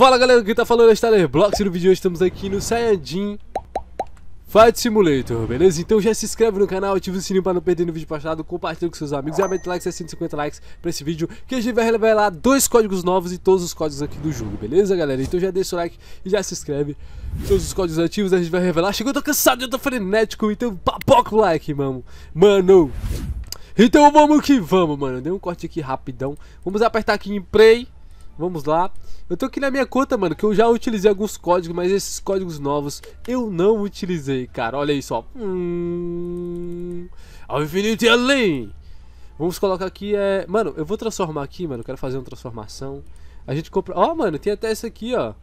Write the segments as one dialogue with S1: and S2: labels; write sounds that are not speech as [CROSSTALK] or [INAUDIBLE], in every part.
S1: Fala galera, quem tá falando é Styler Blocks e no vídeo de hoje estamos aqui no Saiyajin Fight Simulator, beleza? Então já se inscreve no canal, ativa o sininho para não perder no vídeo passado, compartilha com seus amigos e aumenta o like 650 é likes para esse vídeo, que a gente vai revelar dois códigos novos e todos os códigos aqui do jogo, beleza galera? Então já deixa o like e já se inscreve, todos os códigos ativos a gente vai revelar. Chegou, eu tô cansado, eu tô frenético, então papoca o like, mano. Mano! Então vamos que vamos, mano. deu um corte aqui rapidão. Vamos apertar aqui em play. Vamos lá. Eu tô aqui na minha conta, mano, que eu já utilizei alguns códigos, mas esses códigos novos eu não utilizei, cara. Olha isso, ó. Hum... Ao infinito e além. Vamos colocar aqui, é... Mano, eu vou transformar aqui, mano. Eu quero fazer uma transformação. A gente compra... Ó, oh, mano, tem até essa aqui, ó.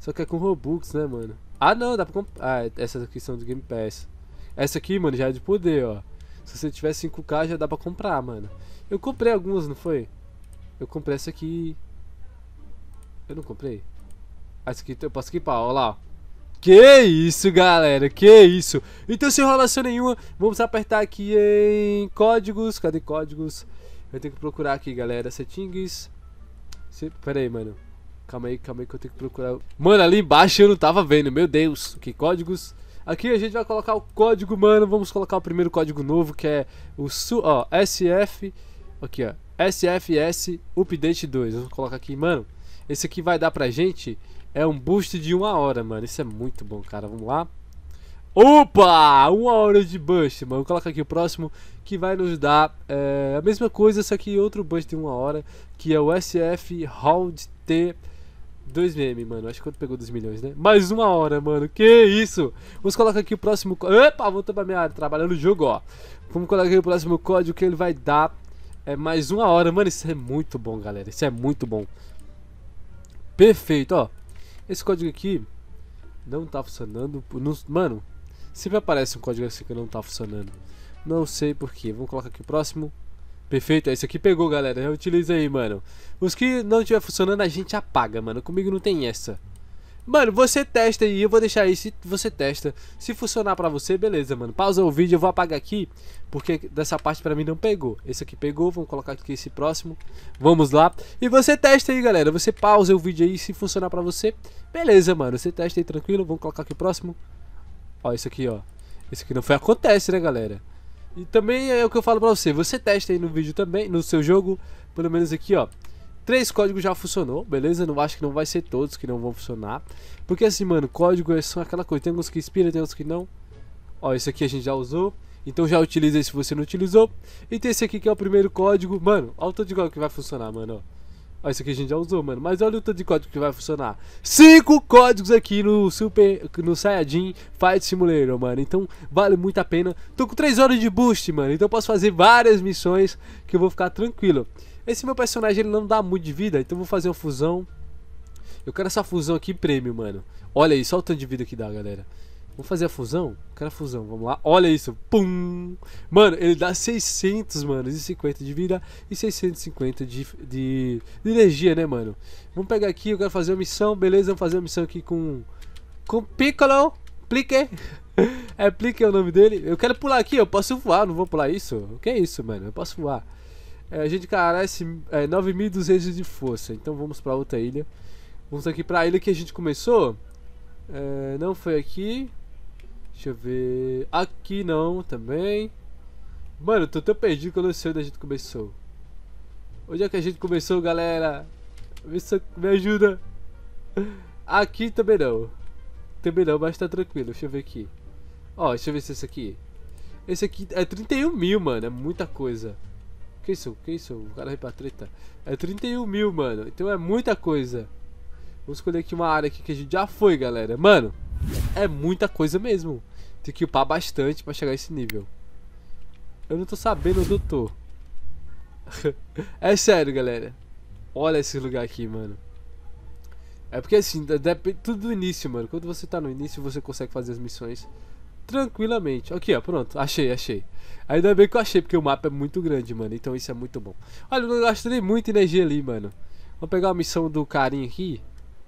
S1: Só que é com Robux, né, mano? Ah, não, dá pra comprar... Ah, essas aqui são do Game Pass. Essa aqui, mano, já é de poder, ó. Se você tiver 5k, já dá pra comprar, mano. Eu comprei algumas, não foi? Eu comprei essa aqui. Eu não comprei? Ah, isso aqui eu posso equipar, ó lá, Que isso, galera, que isso. Então, sem enrolação nenhuma, vamos apertar aqui em códigos. Cadê códigos? Eu tenho que procurar aqui, galera. Settings. Se... Pera aí, mano. Calma aí, calma aí que eu tenho que procurar. Mano, ali embaixo eu não tava vendo, meu Deus. Que códigos. Aqui a gente vai colocar o código, mano. Vamos colocar o primeiro código novo, que é o su... ó, SF... Aqui, ó. SFS Update 2. Vamos colocar aqui, mano. Esse aqui vai dar pra gente é um boost de uma hora, mano. Isso é muito bom, cara. Vamos lá. Opa! Uma hora de boost, mano. Coloca aqui o próximo que vai nos dar é, a mesma coisa, só que outro boost de uma hora, que é o SF Hold T 2 m mano. Acho que quanto pegou 2 milhões, né? Mais uma hora, mano. Que isso? Vamos colocar aqui o próximo. Opa, voltou pra minha área. Trabalhando o jogo, ó. Vamos colocar aqui o próximo código que ele vai dar. É mais uma hora, mano. Isso é muito bom, galera. Isso é muito bom. Perfeito, ó. Esse código aqui não tá funcionando. Mano, sempre aparece um código assim que não tá funcionando. Não sei porquê. Vamos colocar aqui o próximo. Perfeito, é isso aqui pegou, galera. Reutiliza aí, mano. Os que não estiver funcionando, a gente apaga, mano. Comigo não tem essa. Mano, você testa aí, eu vou deixar aí, se você testa. Se funcionar pra você, beleza, mano. Pausa o vídeo, eu vou apagar aqui, porque dessa parte pra mim não pegou. Esse aqui pegou, vamos colocar aqui esse próximo. Vamos lá. E você testa aí, galera. Você pausa o vídeo aí, se funcionar pra você, beleza, mano. Você testa aí, tranquilo. Vamos colocar aqui o próximo. Ó, isso aqui, ó. Isso aqui não foi acontece, né, galera? E também é o que eu falo pra você. Você testa aí no vídeo também, no seu jogo. Pelo menos aqui, ó. Três códigos já funcionou, beleza? Não acho que não vai ser todos que não vão funcionar. Porque assim, mano, código é só aquela coisa. Tem alguns que inspira, tem outros que não. Ó, esse aqui a gente já usou. Então já utiliza se você não utilizou. E tem esse aqui que é o primeiro código. Mano, olha o tanto de código que vai funcionar, mano. Ó, esse aqui a gente já usou, mano. Mas olha o tanto de código que vai funcionar. Cinco códigos aqui no Super. No Saiyajin Fight Simulator, mano. Então vale muito a pena. Tô com 3 horas de boost, mano. Então posso fazer várias missões que eu vou ficar tranquilo. Esse meu personagem ele não dá muito de vida, então vou fazer uma fusão. Eu quero essa fusão aqui prêmio, mano. Olha aí, só o tanto de vida que dá, galera. Vamos fazer a fusão? Quero a fusão, vamos lá. Olha isso, pum! Mano, ele dá 600, mano, e 50 de vida e 650 de, de, de energia, né, mano? Vamos pegar aqui, eu quero fazer uma missão, beleza? Vamos fazer uma missão aqui com... Com Piccolo, Plique. [LAUGHS] é Plique é o nome dele. Eu quero pular aqui, eu posso voar, não vou pular isso? O que é isso, mano? Eu posso voar. É, a gente carece é, 9.200 de força, então vamos para outra ilha. Vamos aqui para a ilha que a gente começou. É, não foi aqui. Deixa eu ver. Aqui não também. Mano, tô tão perdido que eu não sei onde a gente começou. Onde é que a gente começou, galera? Vê se me ajuda. Aqui também não. Também não, mas tá tranquilo. Deixa eu ver aqui. Ó, deixa eu ver se é esse aqui. Esse aqui é 31 mil, mano. É muita coisa. Que isso? Que isso? O cara veio pra treta. É 31 mil, mano. Então é muita coisa. Vamos escolher aqui uma área aqui que a gente já foi, galera. Mano, é muita coisa mesmo. Tem que upar bastante pra chegar a esse nível. Eu não tô sabendo onde eu tô. [LAUGHS] é sério, galera. Olha esse lugar aqui, mano. É porque assim, depende tudo do início, mano. Quando você tá no início, você consegue fazer as missões tranquilamente. Aqui, ó, pronto. Achei, achei. Ainda bem que eu achei, porque o mapa é muito grande, mano. Então isso é muito bom. Olha, eu não gastei muita energia ali, mano. Vamos pegar a missão do carinha aqui.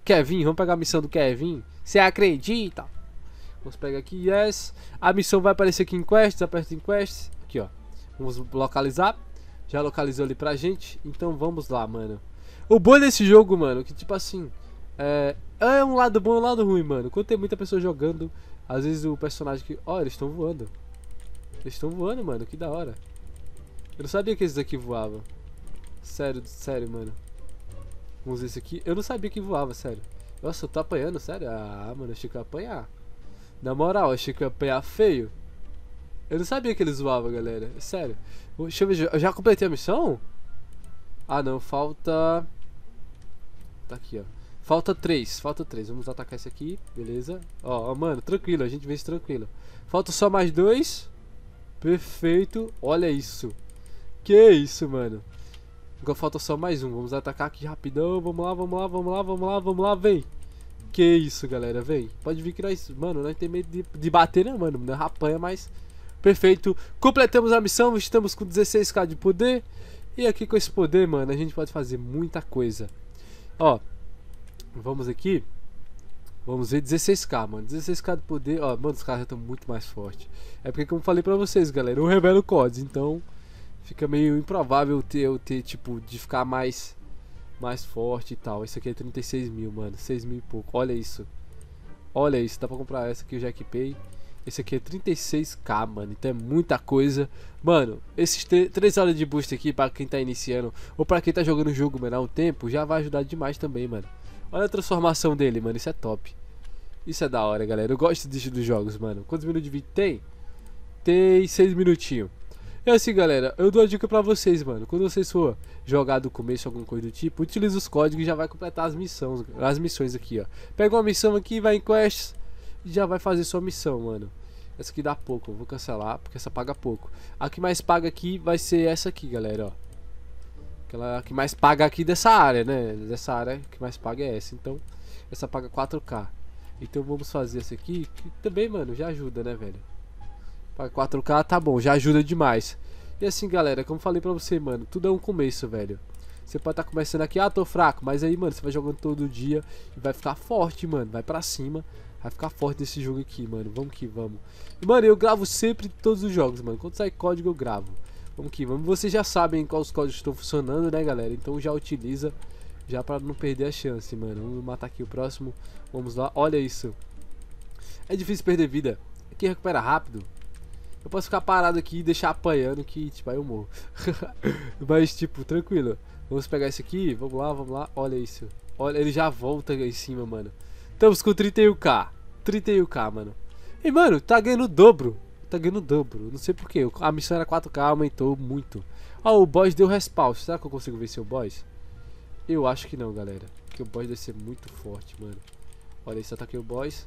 S1: Kevin, vamos pegar a missão do Kevin. Você acredita? Vamos pegar aqui, yes. A missão vai aparecer aqui em quests, aperta em quests. Aqui, ó. Vamos localizar. Já localizou ali pra gente. Então vamos lá, mano. O bom desse jogo, mano, que tipo assim... É, é um lado bom e um lado ruim, mano. Quando tem muita pessoa jogando, às vezes o personagem que. Ó, oh, eles estão voando. Eles estão voando, mano, que da hora. Eu não sabia que esses aqui voavam. Sério, sério, mano. Vamos ver esse aqui. Eu não sabia que voava, sério. Nossa, eu tô apanhando, sério. Ah, mano, achei que ia apanhar. Na moral, achei que ia apanhar feio. Eu não sabia que eles voavam, galera. Sério. Deixa eu ver, eu já completei a missão? Ah, não, falta... Tá aqui, ó. Falta três, falta três. Vamos atacar esse aqui, beleza? Ó, ó, mano, tranquilo, a gente vence tranquilo. Falta só mais dois. Perfeito, olha isso. Que isso, mano. Agora falta só mais um. Vamos atacar aqui rapidão. Vamos lá, vamos lá, vamos lá, vamos lá, vamos lá, vem. Que isso, galera, vem. Pode vir que nós, mano, nós tem medo de, de bater, né, mano? Não rapanha, mas... Perfeito. Completamos a missão, estamos com 16k de poder. E aqui com esse poder, mano, a gente pode fazer muita coisa. Ó, Vamos aqui. Vamos ver 16k, mano. 16k de poder. Ó, mano, os caras já estão muito mais fortes. É porque, como eu falei pra vocês, galera, eu revelo codes então fica meio improvável ter, eu ter, tipo, de ficar mais, mais forte e tal. Isso aqui é 36 mil, mano. 6 mil e pouco. Olha isso. Olha isso. Dá pra comprar essa aqui eu já equipei. Esse aqui é 36k, mano. Então é muita coisa. Mano, esses 3 horas de boost aqui, pra quem tá iniciando ou pra quem tá jogando o jogo, mano, há um tempo, já vai ajudar demais também, mano. Olha a transformação dele, mano. Isso é top. Isso é da hora, galera. Eu gosto disso dos jogos, mano. Quantos minutos de vídeo tem? Tem seis minutinhos. É assim, galera. Eu dou a dica pra vocês, mano. Quando vocês for jogar do começo alguma coisa do tipo, utiliza os códigos e já vai completar as missões, as missões aqui, ó. Pega uma missão aqui, vai em quests e já vai fazer sua missão, mano. Essa aqui dá pouco, eu vou cancelar porque essa paga pouco. A que mais paga aqui vai ser essa aqui, galera, ó. Aquela é que mais paga aqui dessa área, né? Dessa área que mais paga é essa. Então, essa paga 4K. Então vamos fazer essa aqui, que também, mano, já ajuda, né, velho? Paga 4K, tá bom, já ajuda demais. E assim, galera, como falei pra você, mano, tudo é um começo, velho. Você pode estar tá começando aqui, ah, tô fraco, mas aí, mano, você vai jogando todo dia e vai ficar forte, mano, vai pra cima. Vai ficar forte nesse jogo aqui, mano. Vamos que vamos. E, mano, eu gravo sempre todos os jogos, mano. Quando sai código, eu gravo. Vamos que vamos. Vocês já sabem quais códigos estão funcionando, né, galera? Então já utiliza já para não perder a chance, mano. Vamos matar aqui o próximo. Vamos lá. Olha isso. É difícil perder vida. Aqui recupera rápido. Eu posso ficar parado aqui e deixar apanhando que, tipo, aí eu morro. [LAUGHS] Mas, tipo, tranquilo. Vamos pegar isso aqui. Vamos lá, vamos lá. Olha isso. Olha, ele já volta em cima, mano. Estamos com 31k. 31k, mano. E, mano, tá ganhando o dobro tá ganhando dobro. Não sei porquê. A missão era 4K, aumentou muito. Ó, oh, ah, o boss deu respawn. Será que eu consigo vencer o boss? Eu acho que não, galera. Porque o boss deve ser muito forte, mano. Olha isso, ataquei o boss.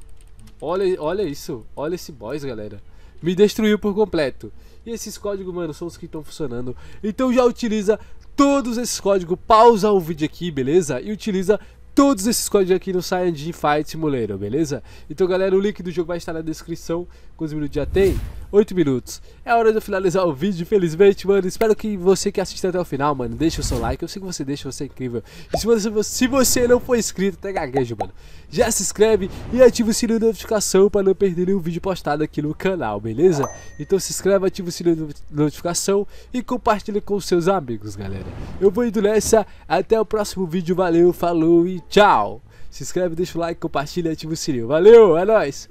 S1: Olha, olha isso. Olha esse boss, galera. Me destruiu por completo. E esses códigos, mano, são os que estão funcionando. Então já utiliza todos esses códigos. Pausa o vídeo aqui, beleza? E utiliza todos esses códigos aqui no Saiyajin Fight Simulator, beleza? Então galera, o link do jogo vai estar na descrição, quantos minutos já tem? 8 minutos. É hora de eu finalizar o vídeo, infelizmente, mano. Espero que você que assiste até o final, mano, deixe o seu like. Eu sei que você deixa, você é incrível. E se você, se você não for inscrito, até gaguejo, mano. Já se inscreve e ativa o sininho de notificação para não perder nenhum vídeo postado aqui no canal, beleza? Então se inscreve, ativa o sininho de notificação e compartilha com seus amigos, galera. Eu vou indo nessa, até o próximo vídeo, valeu, falou e tchau. Se inscreve, deixa o like, compartilha e ativa o sininho. Valeu, é nóis!